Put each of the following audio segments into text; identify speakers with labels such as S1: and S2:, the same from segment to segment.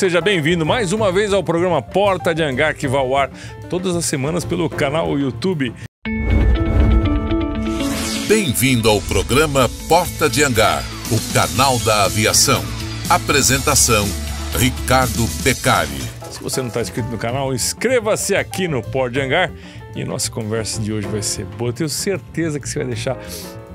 S1: seja bem-vindo mais uma vez ao programa Porta de Hangar, que vai ao ar todas as semanas pelo canal YouTube. Bem-vindo ao programa Porta de Hangar, o canal da aviação. Apresentação: Ricardo Pecari. Se você não está inscrito no canal, inscreva-se aqui no Porta de Hangar e nossa conversa de hoje vai ser boa. tenho certeza que você vai deixar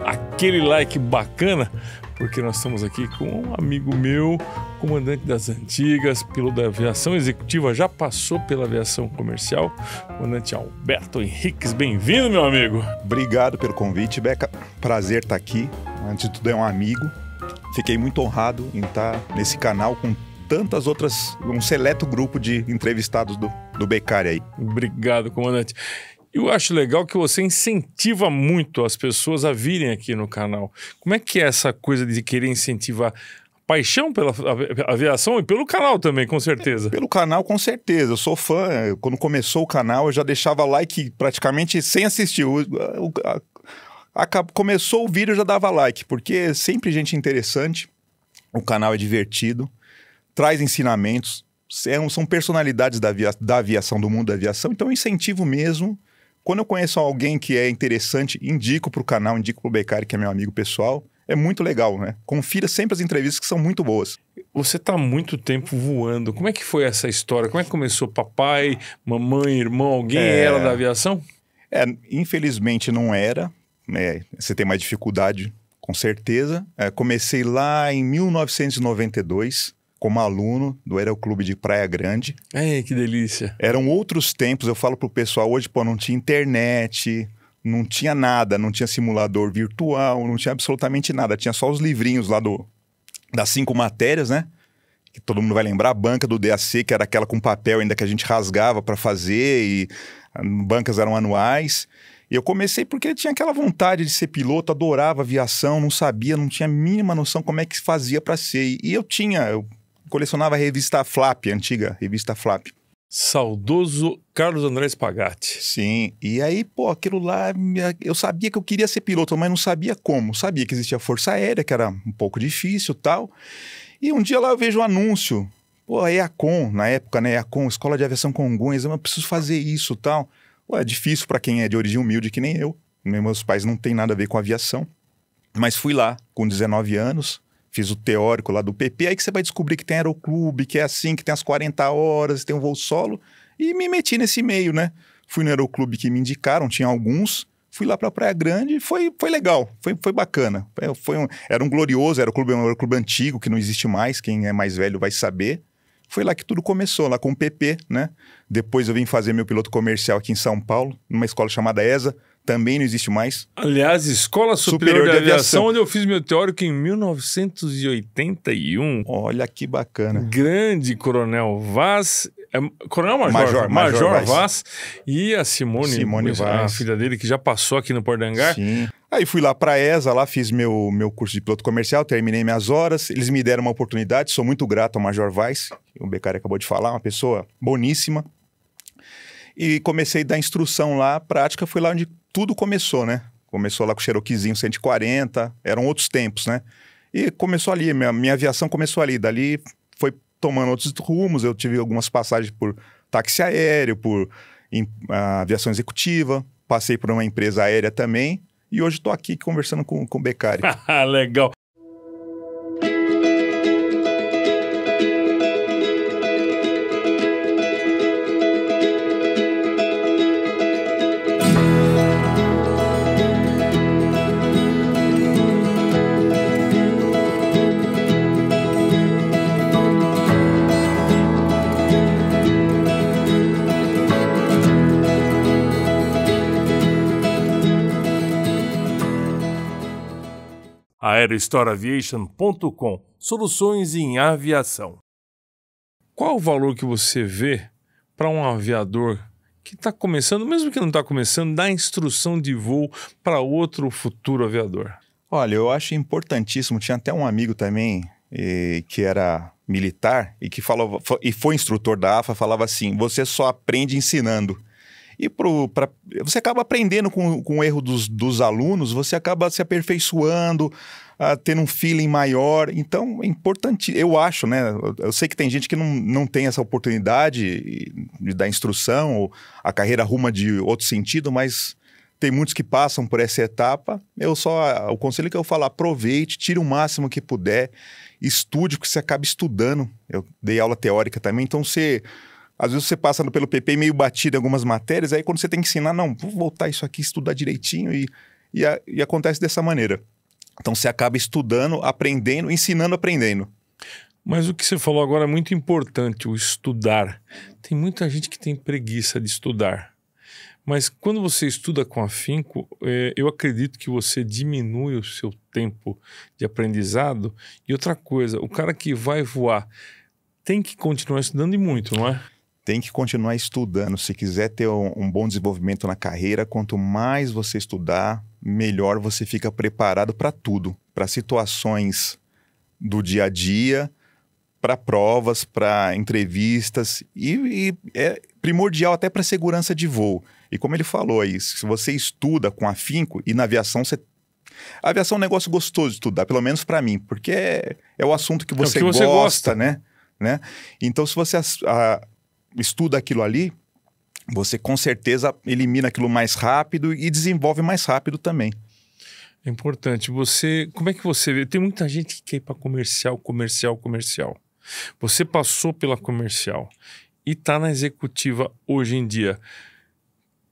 S1: aquele like bacana, porque nós estamos aqui com um amigo meu, comandante das antigas, piloto da aviação executiva, já passou pela aviação comercial. Comandante Alberto
S2: Henriques, bem-vindo, meu amigo. Obrigado pelo convite, Beca. Prazer estar aqui. Antes de tudo, é um amigo. Fiquei muito honrado em estar nesse canal com tantas outras, um seleto grupo de entrevistados do, do Becari aí. Obrigado, comandante.
S1: Eu acho legal que você incentiva muito as pessoas a virem aqui no canal. Como é que é essa coisa de querer incentivar paixão pela aviação e pelo canal
S2: também, com certeza. Pelo canal, com certeza. Eu sou fã. Eh, quando começou o canal, eu já deixava like praticamente sem assistir. começou o vídeo, eu já dava like, porque é sempre gente interessante. O canal é divertido, traz ensinamentos. É são personalidades da, avia, da aviação, do mundo da aviação, então eu incentivo mesmo. Quando eu conheço alguém que é interessante, indico para o canal, indico para o Becari, que é meu amigo pessoal é muito legal, né? Confira sempre as entrevistas que são muito boas. Você está muito tempo
S1: voando. Como é que foi essa história? Como é que começou? Papai, mamãe, irmão, alguém é... era da aviação?
S2: É, infelizmente não era. Né? você tem mais dificuldade, com certeza. É, comecei lá em 1992 como aluno do Aeroclube de Praia Grande. É, que delícia. Eram outros tempos, eu falo pro pessoal hoje, pô, não tinha internet, não tinha nada, não tinha simulador virtual, não tinha absolutamente nada. Tinha só os livrinhos lá do, das cinco matérias, né? Que todo mundo vai lembrar, a banca do DAC, que era aquela com papel ainda que a gente rasgava para fazer, e ah, bancas eram anuais. E eu comecei porque tinha aquela vontade de ser piloto, adorava aviação, não sabia, não tinha a mínima noção como é que se fazia para ser. E eu tinha, eu colecionava a revista Flap, a antiga revista Flap saudoso Carlos André Spagatti. Sim, e aí, pô, aquilo lá, eu sabia que eu queria ser piloto, mas não sabia como. Sabia que existia Força Aérea, que era um pouco difícil tal. E um dia lá eu vejo um anúncio, pô, a EACOM, na época, né, EACOM, Escola de Aviação Congonhas, eu preciso fazer isso tal. Pô, é difícil para quem é de origem humilde, que nem eu. Meus pais não têm nada a ver com aviação. Mas fui lá, com 19 anos, fiz o teórico lá do PP, aí que você vai descobrir que tem aeroclube, que é assim, que tem as 40 horas, tem um voo solo, e me meti nesse meio, né? Fui no aeroclube que me indicaram, tinha alguns, fui lá para Praia Grande, foi, foi legal, foi, foi bacana. É, foi um, era um glorioso, era é um clube, um clube antigo que não existe mais, quem é mais velho vai saber. Foi lá que tudo começou, lá com o PP, né? Depois eu vim fazer meu piloto comercial aqui em São Paulo, numa escola chamada ESA, também não existe mais. Aliás, Escola Superior, Superior de, de aviação, aviação, onde
S1: eu fiz meu teórico em 1981. Olha que bacana. Grande Coronel Vaz, é, Coronel Major, Major, Major, Major Vaz. Vaz. e a Simone, Simone Vaz. a filha dele, que já passou aqui no Pordangar. Sim.
S2: Aí fui lá para a ESA, lá fiz meu, meu curso de piloto comercial, terminei minhas horas. Eles me deram uma oportunidade, sou muito grato ao Major Vaz, que o Becari acabou de falar, uma pessoa boníssima. E comecei a dar instrução lá, prática, fui lá onde tudo começou, né? Começou lá com o Cherokeezinho 140, eram outros tempos, né? E começou ali, minha, minha aviação começou ali. Dali foi tomando outros rumos, eu tive algumas passagens por táxi aéreo, por em, a, aviação executiva, passei por uma empresa aérea também. E hoje estou aqui conversando com, com o Becari.
S1: Ah, legal. aerostoreaviation.com Soluções em aviação. Qual o valor que você vê para um aviador que está começando, mesmo que não está começando, dar instrução de voo para outro futuro aviador?
S2: Olha, eu acho importantíssimo. Tinha até um amigo também e, que era militar e que falava, e foi instrutor da AFA, falava assim: você só aprende ensinando. E pro, pra, você acaba aprendendo com, com o erro dos, dos alunos, você acaba se aperfeiçoando, a ah, ter um feeling maior. Então, é importante, eu acho, né? Eu sei que tem gente que não, não tem essa oportunidade de dar instrução, ou a carreira arruma de outro sentido, mas tem muitos que passam por essa etapa. Eu só, o conselho que eu falo, aproveite, tire o máximo que puder, estude, porque você acaba estudando. Eu dei aula teórica também, então você às vezes você passa pelo PP meio batido em algumas matérias, aí quando você tem que ensinar, não, vou voltar isso aqui, estudar direitinho e, e, a, e acontece dessa maneira. Então você acaba estudando, aprendendo, ensinando, aprendendo. Mas o que você falou agora é muito importante,
S1: o estudar. Tem muita gente que tem preguiça de estudar. Mas quando você estuda com afinco, é, eu acredito que você diminui o seu tempo de aprendizado. E outra coisa, o cara que vai voar tem que continuar estudando e muito, não é?
S2: tem que continuar estudando. Se quiser ter um, um, bom desenvolvimento na carreira, quanto mais você estudar, melhor você fica preparado para tudo, para situações do dia a dia, para provas, para entrevistas e, e, é primordial até para segurança de voo. E como ele falou aí, se você estuda com afinco e na aviação você a aviação é um negócio gostoso de estudar, pelo menos para mim, porque é, é, o assunto que é você, é que você gosta, gosta, né? né? Então, se você a, estuda aquilo ali, você com certeza elimina aquilo mais rápido e desenvolve mais rápido também.
S1: É importante. Você, como é que você vê? Tem muita gente que quer ir para comercial, comercial, comercial. Você passou pela comercial e está na executiva hoje em dia.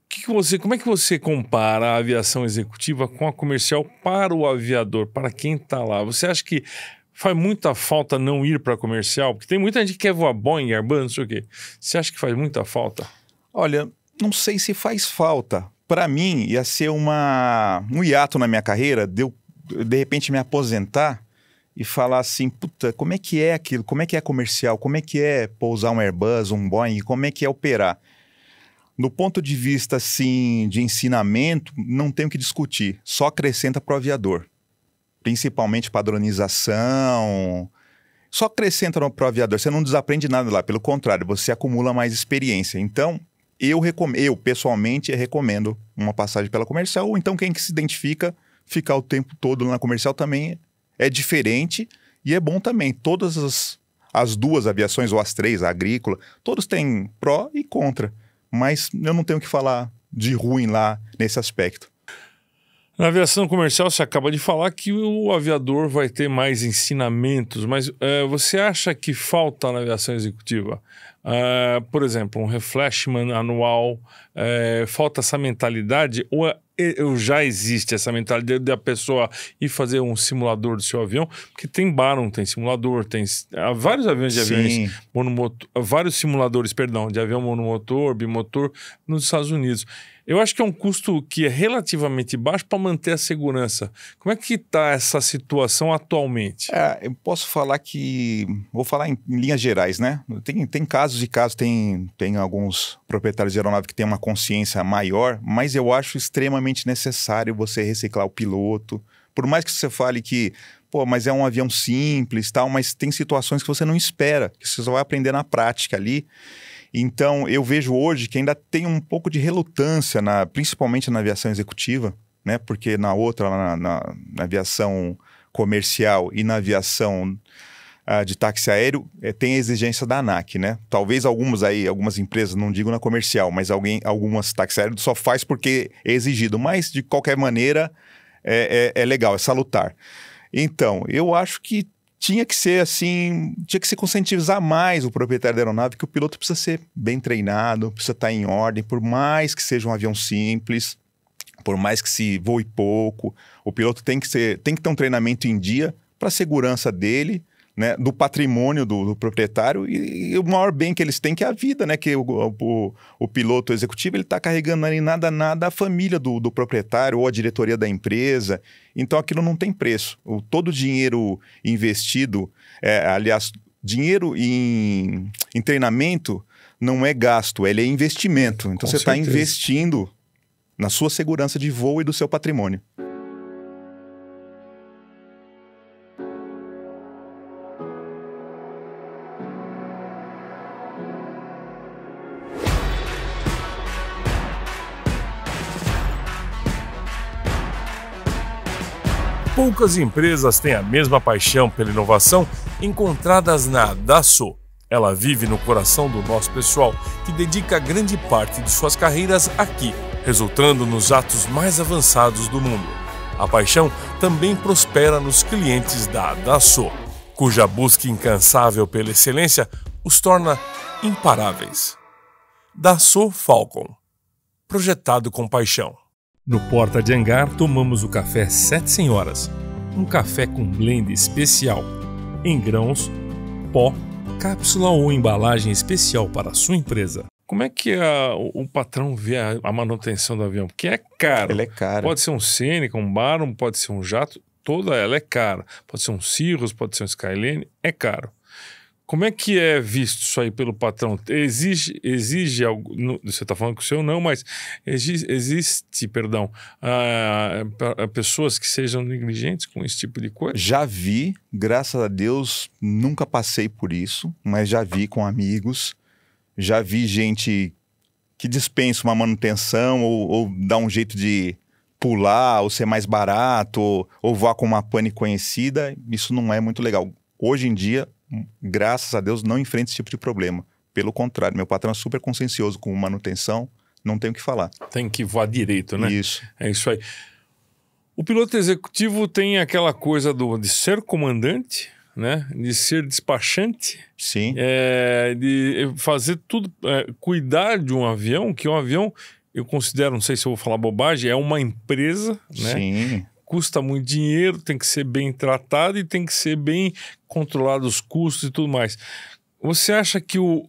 S1: Que que você, como é que você compara a aviação executiva com a comercial para o aviador, para quem está lá? Você acha que Faz muita falta não ir para comercial? Porque tem muita gente que quer voar Boeing, Airbus, não sei o quê. Você acha que faz muita falta?
S2: Olha, não sei se faz falta. Para mim, ia ser uma, um hiato na minha carreira, de eu, de repente, me aposentar e falar assim, puta, como é que é aquilo? Como é que é comercial? Como é que é pousar um Airbus, um Boeing? Como é que é operar? No ponto de vista, assim, de ensinamento, não tem o que discutir. Só acrescenta para o aviador principalmente padronização. Só acrescenta para o aviador, você não desaprende nada lá, pelo contrário, você acumula mais experiência. Então, eu, recom eu pessoalmente recomendo uma passagem pela comercial, ou então quem que se identifica ficar o tempo todo na comercial também é diferente e é bom também. Todas as, as duas aviações, ou as três, a agrícola, todos têm pró e contra. Mas eu não tenho que falar de ruim lá nesse aspecto.
S1: Na aviação comercial, você acaba de falar que o aviador vai ter mais ensinamentos, mas é, você acha que falta na aviação executiva? Uh, por exemplo, um refreshment anual, uh, falta essa mentalidade ou é, eu já existe essa mentalidade da pessoa ir fazer um simulador do seu avião, porque tem Baron, tem simulador, tem há vários aviões de aviões monomotor, vários simuladores, perdão, de avião monomotor, bimotor nos Estados Unidos. Eu acho que é um custo que é relativamente baixo para manter a segurança. Como é que está essa
S2: situação atualmente? É, eu posso falar que. Vou falar em, em, linhas gerais, né? Tem, tem casos e casos, tem, tem alguns proprietários de aeronave que têm uma consciência maior, mas eu acho extremamente necessário você reciclar o piloto. Por mais que você fale que pô, mas é um avião simples, tal, mas tem situações que você não espera, que você só vai aprender na prática ali. Então, eu vejo hoje que ainda tem um pouco de relutância, na, principalmente na aviação executiva, né? Porque na outra, na, na, na aviação comercial e na aviação uh, de táxi aéreo, é, tem a exigência da ANAC, né? Talvez algumas aí, algumas empresas, não digo na comercial, mas alguém, algumas táxi aéreo só faz porque é exigido. Mas, de qualquer maneira, é, é, é legal, é salutar. Então, eu acho que tinha que ser assim, tinha que se conscientizar mais o proprietário da aeronave que o piloto precisa ser bem treinado, precisa estar tá em ordem, por mais que seja um avião simples, por mais que se voe pouco, o piloto tem que ser, tem que ter um treinamento em dia para a segurança dele né, do patrimônio do, do proprietário e, e, o maior bem que eles têm que é a vida, né? Que o, o, o piloto executivo ele está carregando ali nada nada a família do, do, proprietário ou a diretoria da empresa. Então aquilo não tem preço. O, todo o dinheiro investido, é, aliás, dinheiro em, em, treinamento não é gasto, ele é investimento. Então Com você está investindo na sua segurança de voo e do seu patrimônio.
S1: poucas empresas têm a mesma paixão pela inovação encontradas na Dassault. Ela vive no coração do nosso pessoal, que dedica grande parte de suas carreiras aqui, resultando nos atos mais avançados do mundo. A paixão também prospera nos clientes da Dassault, cuja busca incansável pela excelência os torna imparáveis. Dassault Falcon Projetado com paixão. No Porta de Hangar, tomamos o café Sete Senhoras, um café com blend especial em grãos, pó, cápsula ou embalagem especial para a sua empresa. Como é que a, o, o, patrão vê a, a, manutenção do avião? Porque é caro. Ele é caro. Pode ser um Seneca, um Baron, pode ser um jato, toda ela é cara. Pode ser um Cirrus, pode ser um Skyline é caro. Como é que é visto isso aí pelo patrão? Exige, exige algo. Você está falando com o seu não, mas exige, existe, perdão, a, a pessoas que sejam negligentes com esse tipo de coisa?
S2: Já vi, graças a Deus, nunca passei por isso, mas já vi com amigos, já vi gente que dispensa uma manutenção ou, ou dá um jeito de pular, ou ser mais barato, ou, ou voar com uma pane conhecida. Isso não é muito legal. Hoje em dia, graças a Deus, não enfrento esse tipo de problema. Pelo contrário, meu patrão é super consciencioso com manutenção, não tenho o que falar. Tem que voar direito, né? Isso. É isso aí. O piloto executivo tem aquela coisa do,
S1: de ser comandante, né? De ser despachante. Sim. É, de fazer tudo, é, cuidar de um avião, que um avião eu considero, não sei se eu vou falar bobagem, é uma empresa, né? Sim custa muito dinheiro, tem que ser bem tratado e tem que ser bem controlado os custos e tudo mais. Você acha que o,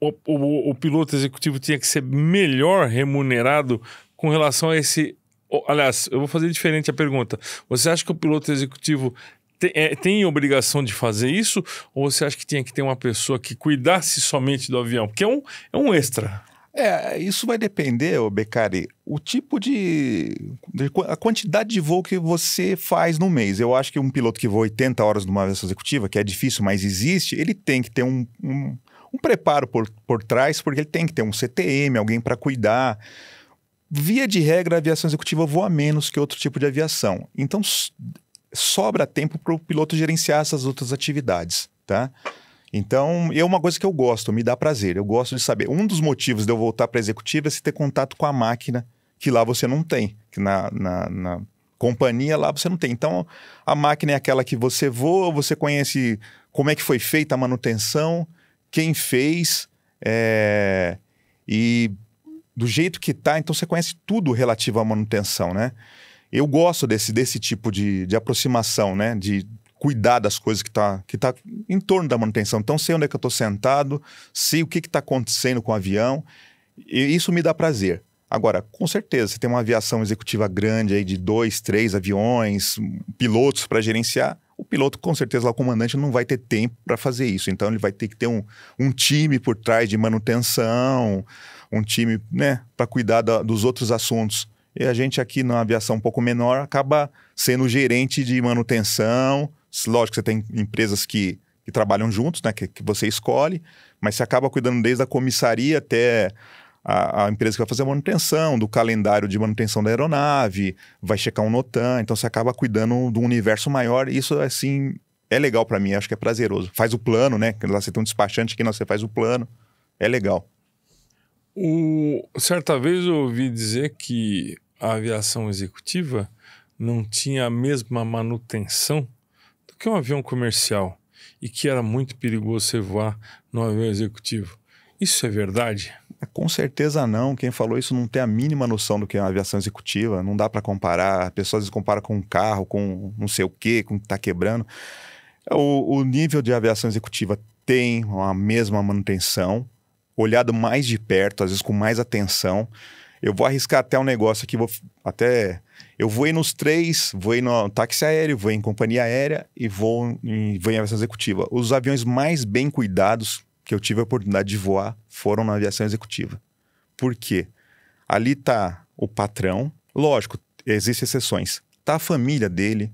S1: o, o, o piloto executivo tinha que ser melhor remunerado com relação a esse. Aliás, eu vou fazer diferente a pergunta. Você acha que o piloto executivo tem, é, tem, obrigação de fazer isso? Ou você acha que tinha que ter uma pessoa que
S2: cuidasse somente do avião? Porque é um, é um extra. É, isso vai depender, ô Becari, o tipo de, de, a quantidade de voo que você faz no mês. Eu acho que um piloto que voa 80 horas numa aviação executiva, que é difícil, mas existe, ele tem que ter um, um, um preparo por, por trás, porque ele tem que ter um CTM, alguém para cuidar. Via de regra, a aviação executiva voa menos que outro tipo de aviação. Então, sobra tempo para o piloto gerenciar essas outras atividades, tá? Então, é uma coisa que eu gosto, me dá prazer. Eu gosto de saber. Um dos motivos de eu voltar para a executiva é se ter contato com a máquina, que lá você não tem. Que na, na, na companhia lá você não tem. Então, a máquina é aquela que você voa, você conhece como é que foi feita a manutenção, quem fez, é... e do jeito que tá, então você conhece tudo relativo à manutenção, né? Eu gosto desse, desse tipo de, de aproximação, né? De cuidar das coisas que está que tá em torno da manutenção. Então, sei onde é que eu estou sentado, sei o que está acontecendo com o avião, e isso me dá prazer. Agora, com certeza, você tem uma aviação executiva grande aí de dois, três aviões, pilotos para gerenciar, o piloto, com certeza, lá, o comandante não vai ter tempo para fazer isso. Então, ele vai ter que ter um, um time por trás de manutenção, um time né, para cuidar da, dos outros assuntos. E a gente aqui na aviação um pouco menor acaba sendo gerente de manutenção, Lógico que você tem empresas que, que trabalham juntos, né? Que, que, você escolhe, mas você acaba cuidando desde a comissaria até a, a, empresa que vai fazer a manutenção, do calendário de manutenção da aeronave, vai checar um NOTAM, então você acaba cuidando do universo maior. Isso, assim, é legal para mim, acho que é prazeroso. Faz o plano, né? Lá você tem um despachante que você faz o plano. É legal.
S1: O... Certa vez eu ouvi dizer que a aviação executiva não tinha a mesma manutenção que é um avião comercial e que era muito perigoso você voar no avião
S2: executivo. Isso é
S1: verdade?
S2: É, com certeza não. Quem falou isso não tem a mínima noção do que é uma aviação executiva. Não dá para comparar. Pessoas comparam com um carro, com não sei o quê, com que está quebrando. É, o, o nível de aviação executiva tem a mesma manutenção, olhado mais de perto, às vezes com mais atenção. Eu vou arriscar até um negócio aqui, vou até eu voei nos três, voei no táxi aéreo, voei em companhia aérea e vou em, vou em aviação executiva. Os aviões mais bem cuidados que eu tive a oportunidade de voar foram na aviação executiva. Por quê? Ali tá o patrão, lógico, existem exceções. Tá a família dele,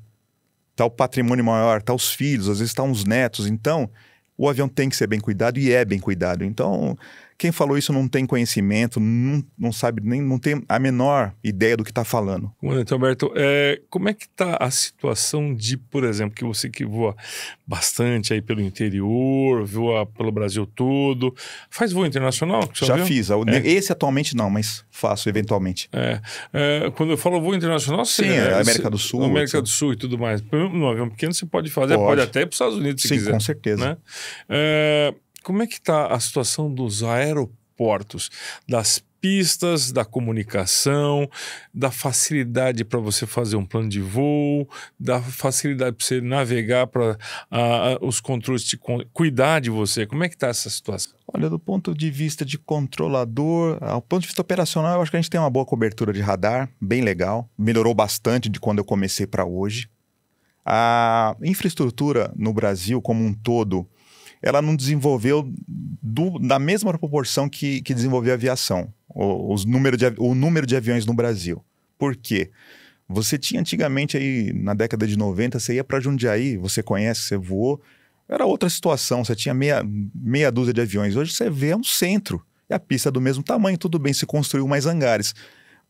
S2: tá o patrimônio maior, tá os filhos, às vezes tá uns netos, então o avião tem que ser bem cuidado e é bem cuidado. Então, quem falou isso não tem conhecimento, não, não sabe nem, não tem a menor ideia do que está falando.
S1: Então, Alberto, é, como é que está a situação de, por exemplo, que você que voa bastante aí pelo interior, voa pelo Brasil todo, faz voo internacional? Já viu? fiz. É.
S2: Esse atualmente não, mas faço eventualmente. É.
S1: é quando eu falo voo internacional, sim, é, é América do Sul. América assim. do Sul e tudo mais. No avião pequeno você pode fazer, pode, pode até para os Estados Unidos se sim, quiser. Sim, com certeza. Né? É, como é que está a situação dos aeroportos, das pistas, da comunicação, da facilidade para você fazer um plano de voo, da facilidade para você navegar, para uh, os controles te cuidar de você? Como é que está essa
S2: situação? Olha, do ponto de vista de controlador, ao ah, ponto de vista operacional, eu acho que a gente tem uma boa cobertura de radar, bem legal. Melhorou bastante de quando eu comecei para hoje. A infraestrutura no Brasil como um todo, ela não desenvolveu do, da mesma proporção que, que desenvolveu a aviação, o, os número de, o número de aviões no Brasil. Por quê? Você tinha antigamente aí, na década de 90, você ia para Jundiaí, você conhece, você voou, era outra situação, você tinha meia, meia dúzia de aviões. Hoje você vê um centro, e a pista é do mesmo tamanho, tudo bem, se construiu mais hangares.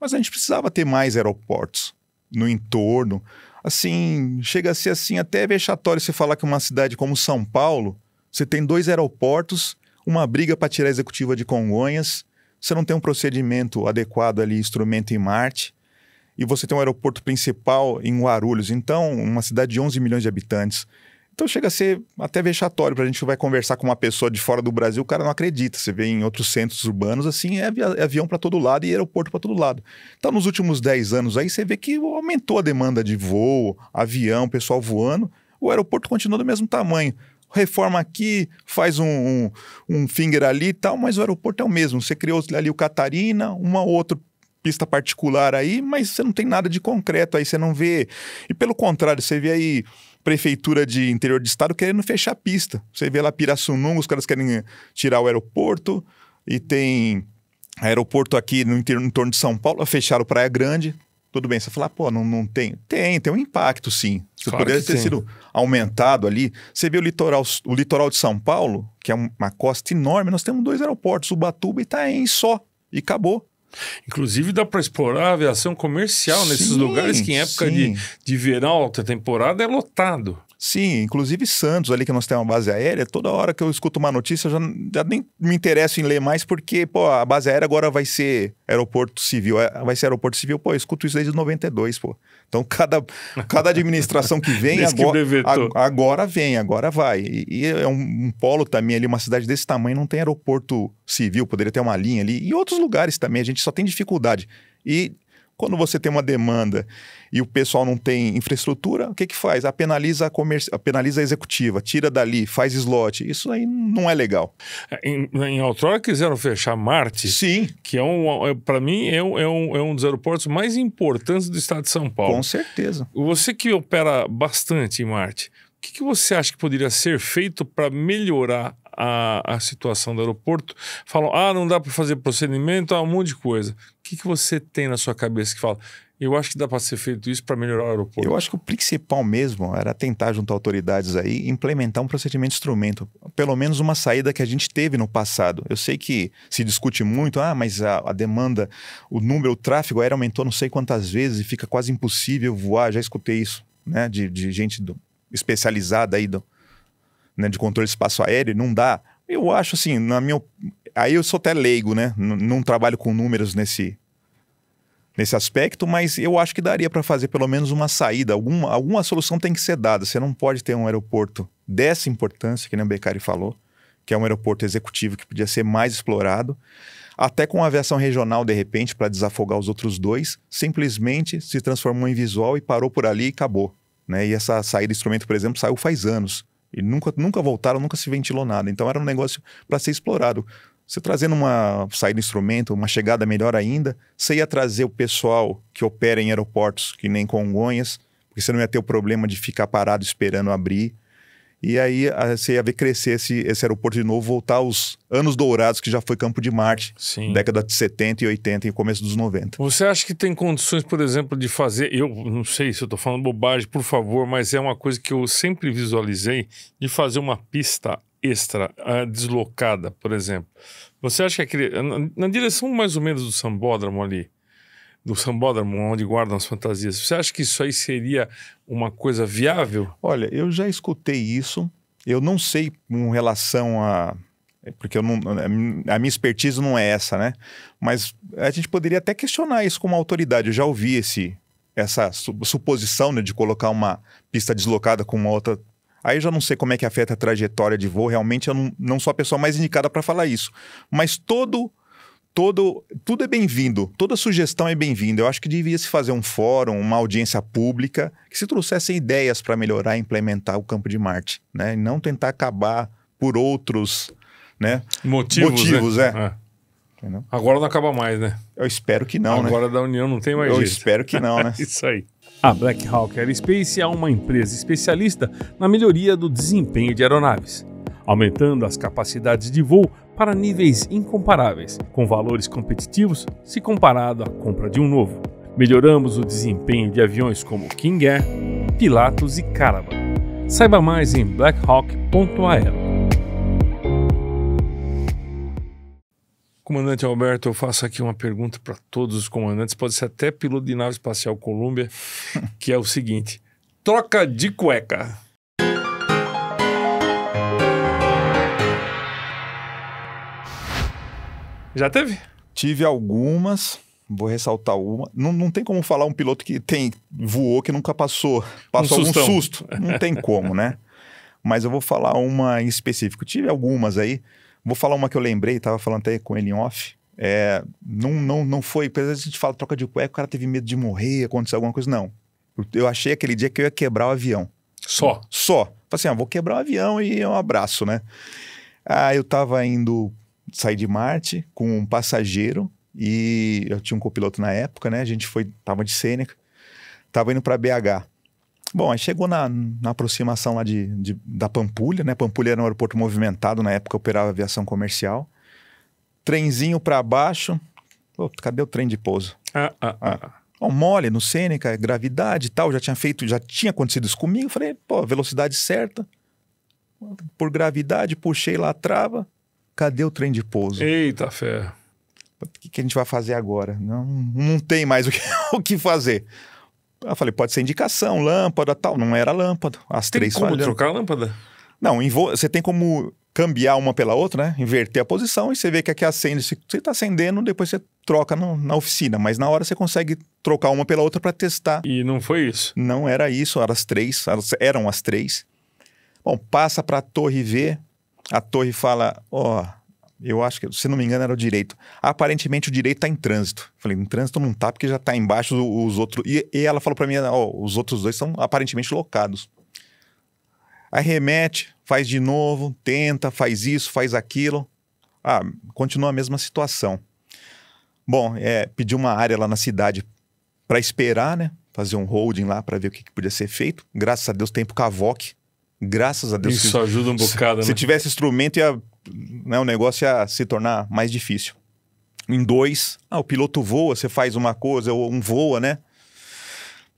S2: Mas a gente precisava ter mais aeroportos no entorno. Assim, chega a ser assim até vexatório você falar que uma cidade como São Paulo, você tem dois aeroportos, uma briga para tirar a executiva de Congonhas, você não tem um procedimento adequado ali, instrumento em Marte, e você tem um aeroporto principal em Guarulhos, então, uma cidade de 11 milhões de habitantes. Então chega a ser até vexatório para a gente que vai conversar com uma pessoa de fora do Brasil, o cara não acredita. Você vê em outros centros urbanos, assim, é, é avião para todo lado e aeroporto para todo lado. Então, nos últimos 10 anos aí, você vê que aumentou a demanda de voo, avião, pessoal voando. O aeroporto continua do mesmo tamanho reforma aqui, faz um, um, um finger ali e tal, mas o aeroporto é o mesmo. Você criou ali o Catarina, uma outra pista particular aí, mas você não tem nada de concreto aí, você não vê. E pelo contrário, você vê aí prefeitura de interior de estado querendo fechar a pista. Você vê lá Pirassununga, os caras querem tirar o aeroporto e tem aeroporto aqui no, interior, no torno de São Paulo, fecharam Praia Grande, tudo bem, você falar, ah, pô, não, não tem. Tem, tem um impacto, sim. Você claro poderia ter sim. sido aumentado ali. Você vê o litoral, o litoral de São Paulo, que é uma costa enorme, nós temos dois aeroportos, Ubatuba e Itaém só. E acabou. Inclusive dá para
S1: explorar a aviação comercial sim, nesses lugares que em época de, de verão, alta temporada, é
S2: lotado. Sim, inclusive Santos, ali que nós temos uma base aérea, toda hora que eu escuto uma notícia, eu já, já nem me interesso em ler mais, porque, pô, a base aérea agora vai ser aeroporto civil, é, vai ser aeroporto civil, pô, eu escuto isso desde 92, pô. Então, cada, cada administração que vem, agora, que agora, vem, agora vai. E, e é um, um, polo também ali, uma cidade desse tamanho não tem aeroporto civil, poderia ter uma linha ali. E outros lugares também, a gente só tem dificuldade. E quando você tem uma demanda e o pessoal não tem infraestrutura, o que que faz? A ah, penaliza a, ah, penaliza a executiva, tira dali, faz slot. Isso aí não é legal. É,
S1: em, em outrora quiseram fechar Marte, Sim. que é um, é, para mim é um, é, um, é um dos aeroportos mais importantes do estado de São Paulo. Com certeza. Você que opera bastante em Marte, o que, que você acha que poderia ser feito para melhorar a, a situação do aeroporto, falam: ah, não dá para fazer procedimento, há ah, um monte de coisa. O que, que você tem na
S2: sua cabeça que fala? Eu acho que dá para ser feito isso para melhorar o aeroporto. Eu acho que o principal mesmo era tentar juntar autoridades aí implementar um procedimento instrumento, pelo menos uma saída que a gente teve no passado. Eu sei que se discute muito, ah, mas a, a demanda, o número, o tráfego aéreo aumentou não sei quantas vezes e fica quase impossível voar. Já escutei isso, né, de, de gente do, especializada aí do, né, de controle de espaço aéreo, não dá. Eu acho assim, na minha. Aí eu sou até leigo, né? N não trabalho com números nesse, nesse aspecto, mas eu acho que daria para fazer pelo menos uma saída. Alguma, alguma solução tem que ser dada. Você não pode ter um aeroporto dessa importância, que nem o Beccari falou, que é um aeroporto executivo que podia ser mais explorado. Até com a aviação regional, de repente, para desafogar os outros dois, simplesmente se transformou em visual e parou por ali e acabou. Né? E essa saída de instrumento, por exemplo, saiu faz anos. E nunca, nunca voltaram, nunca se ventilou nada. Então era um negócio para ser explorado. Você trazendo uma saída instrumento, uma chegada melhor ainda, você ia trazer o pessoal que opera em aeroportos, que nem Congonhas, porque você não ia ter o problema de ficar parado esperando abrir. E aí você ia ver crescer esse, esse aeroporto de novo, voltar aos anos dourados, que já foi Campo de Marte, Sim. década de 70 e 80 e começo dos 90. Você acha
S1: que tem condições, por exemplo, de fazer. Eu não sei se eu estou falando bobagem, por favor, mas é uma coisa que eu sempre visualizei de fazer uma pista extra, uh, deslocada, por exemplo. Você acha que aquele. É na, na direção mais ou menos do sambódromo ali do Sambódromo, onde guardam as fantasias. Você acha que isso aí seria uma coisa viável?
S2: Olha, eu já escutei isso. Eu não sei com relação a. É porque eu não, é, a minha expertise não é essa, né? Mas a gente poderia até questionar isso com uma autoridade. Eu já ouvi esse, essa suposição né, de colocar uma pista deslocada com uma outra Aí eu já não sei como é que afeta a trajetória de voo, realmente eu não, não sou a pessoa mais indicada para falar isso. Mas todo todo, tudo é bem-vindo, toda sugestão é bem-vinda. Eu acho que devia se fazer um fórum, uma audiência pública que se trouxessem ideias para melhorar e implementar o campo de Marte, né? E não tentar acabar por outros, né? Motivos, Motivos né?
S1: é. é. Agora não acaba mais, né? Eu espero que não, Agora né? Agora da União não tem mais Eu jeito. espero que não, né? Isso aí. A Black Hawk Aerospace é uma empresa especialista na melhoria do desempenho de aeronaves aumentando as capacidades de voo para níveis incomparáveis, com valores competitivos se comparado à compra de um novo. Melhoramos o desempenho de aviões como King Air, Pilatus e Caravan. Saiba mais em blackhawk.aero. Comandante Alberto, eu faço aqui uma pergunta para todos os comandantes, pode ser até piloto de nave espacial Colômbia, que é o seguinte: troca de cueca.
S2: Já teve? Tive algumas. Vou ressaltar uma. Não, não tem como falar um piloto que tem voou que nunca passou, passou um algum susto. Não tem como, né? Mas eu vou falar uma em específico. Tive algumas aí. Vou falar uma que eu lembrei, estava falando até com ele em off. É, não, não, não foi, Às vezes a gente fala troca de cueca, o cara teve medo de morrer, aconteceu alguma coisa. Não. Eu, eu achei aquele dia que eu ia quebrar o avião. Só? Só. Falei assim, ah, vou quebrar o avião e um abraço, né? Ah, eu tava indo saí de Marte com um passageiro e eu tinha um copiloto na época, né? A gente foi, tava de Sêneca, tava indo para BH. Bom, aí chegou na, na aproximação lá de, de, da Pampulha, né? Pampulha era um aeroporto movimentado, na época operava aviação comercial. Trenzinho para baixo. Pô, cadê o trem de pouso? Ah, ah, ah. Bom, ah, ah. mole no Sêneca, é gravidade e tal, já tinha feito, já tinha acontecido isso comigo. Falei, pô, velocidade certa. Por gravidade, puxei lá a trava, Cadê o trem de pouso? Eita fé. O que, a gente vai fazer agora? Não, não tem mais o que, o que fazer. Eu falei, pode ser indicação, lâmpada, tal. Não era lâmpada. As tem três como trocar a lâmpada? Não, você tem como cambiar uma pela outra, né? Inverter a posição e você vê que aqui acende. Se você está acendendo, depois você troca no, na oficina. Mas na hora você consegue trocar uma pela outra para testar. E não foi isso? Não era isso, eram as três. Eram as três. Bom, passa para a torre ver a torre fala: Ó, oh, eu acho que, se não me engano, era o direito. Aparentemente o direito tá em trânsito. Falei: em trânsito não tá, porque já tá embaixo os outros. E, e ela falou para mim: Ó, oh, os outros dois são aparentemente locados. Aí remete, faz de novo, tenta, faz isso, faz aquilo. Ah, continua a mesma situação. Bom, é, pedi uma área lá na cidade para esperar, né? Fazer um holding lá para ver o que, que, podia ser feito. Graças a Deus, tempo Cavoc Graças a Deus. Isso que, ajuda um bocado, se, né? Se tivesse instrumento, ia, né, o negócio ia se tornar mais difícil. Em dois, ah, o piloto voa, você faz uma coisa, ou um voa, né?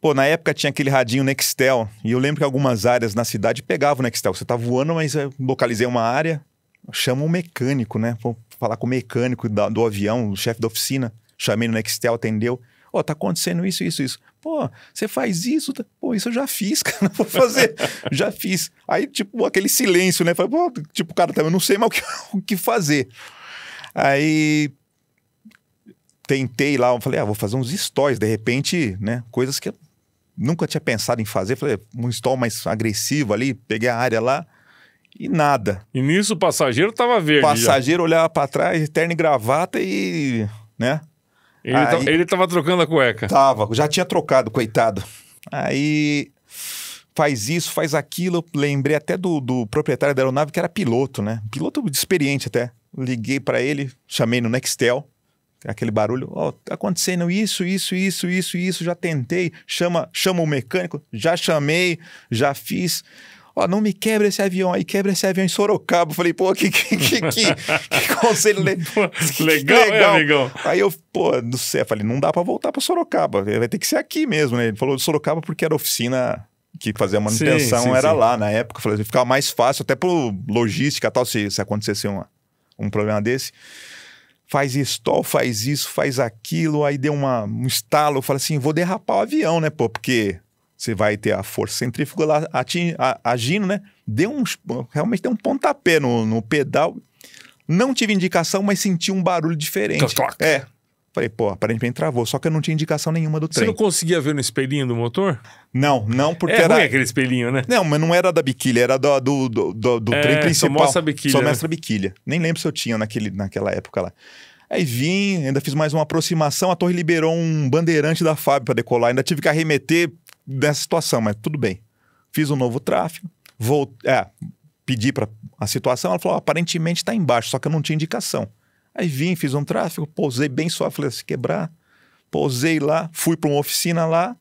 S2: Pô, na época tinha aquele radinho Nextel, e eu lembro que algumas áreas na cidade pegavam o Nextel. Você tá voando, mas eh, localizei uma área, chama o mecânico, né? Vou falar com o mecânico do avião, o chefe da oficina. Chamei no Nextel, atendeu. Ó, oh, tá acontecendo isso, isso, isso. Pô, você faz isso? Tá, pô, isso eu já fiz, cara. Vou fazer. já fiz. Aí, tipo, aquele silêncio, né? Falei, Pô, tipo, cara, também não sei mais o que, o que fazer. Aí tentei lá, falei, ah, vou fazer uns stories, de repente, né? Coisas que eu nunca tinha pensado em fazer. Falei, um story mais agressivo ali, peguei a área lá e nada. E nisso o passageiro tava verde. O passageiro já. olhava para trás, terno e gravata e, né? Ele, tá- Aí, ele tava trocando a cueca. Tava, já tinha trocado, coitado. Aí faz isso, faz aquilo. lembrei até do, do, proprietário da aeronave, que era piloto, né? Piloto experiente até. Liguei para ele, chamei no Nextel, aquele barulho. Ó, oh, tá acontecendo isso, isso, isso, isso, isso. Já tentei. Chama, chama o mecânico. Já chamei, já fiz ó, não me quebra esse avião, aí quebra esse avião em Sorocaba. falei, pô, que, que, que, que conselho le... pô, legal, legal. É, amigão. Aí eu, pô, não sei, falei, não dá para voltar para Sorocaba, vai ter que ser aqui mesmo, né? Ele falou de Sorocaba porque era oficina que fazia manutenção, sim, sim, era sim. lá na época, eu falei, assim, ficava mais fácil, até por logística tal, se, se acontecesse uma, um problema desse faz isso, faz isso, faz aquilo, aí deu uma, um estalo, fala assim, vou derrapar o avião, né, pô, porque você vai ter a força centrífuga lá ating, a, agindo, né? Deu um, realmente deu um pontapé no, no pedal. Não tive indicação, mas senti um barulho diferente. Toc, É. Falei, pô, aparentemente travou, só que eu não tinha indicação nenhuma do trem. Você não conseguia ver no espelhinho do motor? Não, não, porque é era. Ruim aquele espelhinho, né? Não, mas não era da biquília, era do, do, do, do, do é, trem principal. Só mestra biquília. Só né? mostra né? biquília. Nem lembro se eu tinha naquele, naquela época lá. Aí vim, ainda fiz mais uma aproximação, a torre liberou um bandeirante da Fábio para decolar, ainda tive que arremeter, dessa situação, mas tudo bem. Fiz um novo tráfego, vou, é, pedi para a situação, ela falou, aparentemente está embaixo, só que eu não tinha indicação. Aí vim, fiz um tráfego, pousei bem só, falei, se quebrar, pousei lá, fui para uma oficina lá,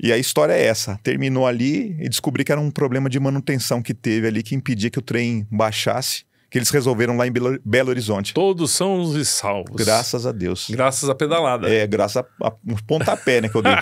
S2: e a história é essa. Terminou ali e descobri que era um problema de manutenção que teve ali que impedia que o trem baixasse que eles resolveram lá em Belo, Horizonte. Todos são os salvos. Graças a Deus. Graças à pedalada. É, graças a, um pontapé, né, que eu dei.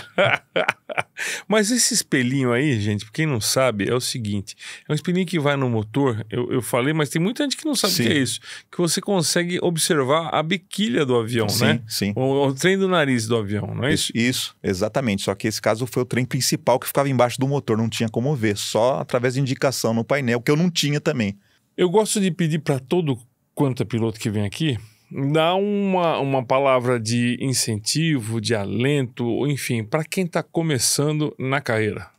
S1: Mas esse espelhinho aí, gente, pra quem não sabe, é o seguinte: é um espelhinho que vai no motor, eu, eu falei, mas tem muita gente que não sabe o que é isso. Que você consegue observar a bequilha do avião, sim, né?
S2: Sim. O, o trem do nariz do avião, não é isso? Isso, exatamente. Só que esse caso foi o trem principal que ficava embaixo do motor, não tinha como ver, só através de indicação no painel, que eu não tinha também. Eu gosto de pedir para todo quanto é piloto que vem
S1: aqui dar uma, uma palavra de incentivo, de alento, enfim, para quem está começando na carreira.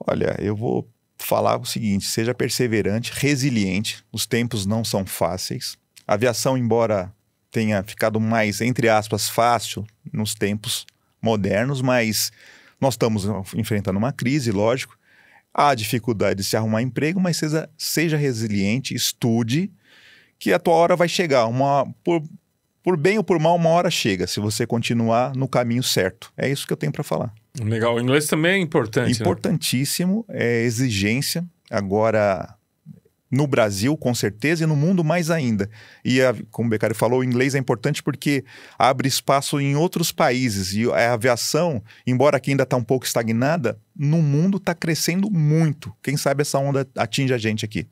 S2: Olha, eu vou falar o seguinte: seja perseverante, resiliente. Os tempos não são fáceis. A aviação, embora tenha ficado mais, entre aspas, fácil nos tempos modernos, mas nós estamos enfrentando uma crise, lógico. Há dificuldade de se arrumar emprego, mas seja, seja resiliente, estude, que a tua hora vai chegar. Uma, por, por bem ou por mal, uma hora chega, se você continuar no caminho certo. É isso que eu tenho para falar. Legal. O inglês também é importante. Né? Importantíssimo. Né? É exigência. Agora, no Brasil, com certeza, e no mundo mais ainda. E, a, como o Becari falou, o inglês é importante porque abre espaço em outros países. E a aviação, embora aqui ainda está um pouco estagnada, no mundo está crescendo muito. Quem sabe essa onda atinge a gente aqui.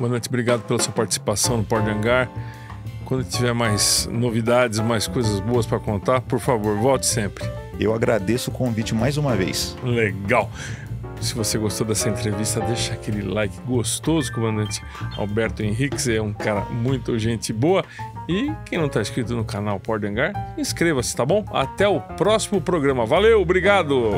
S1: noite, obrigado pela sua participação no Porto de Hangar. Quando tiver mais novidades, mais coisas boas para contar, por favor, volte sempre. Eu agradeço o convite mais uma vez. Legal. Se você gostou dessa entrevista, deixa aquele like gostoso, comandante Alberto Henriques é um cara muito gente boa. E quem não está inscrito no canal Pode inscreva-se, tá bom? Até o próximo programa. Valeu, obrigado!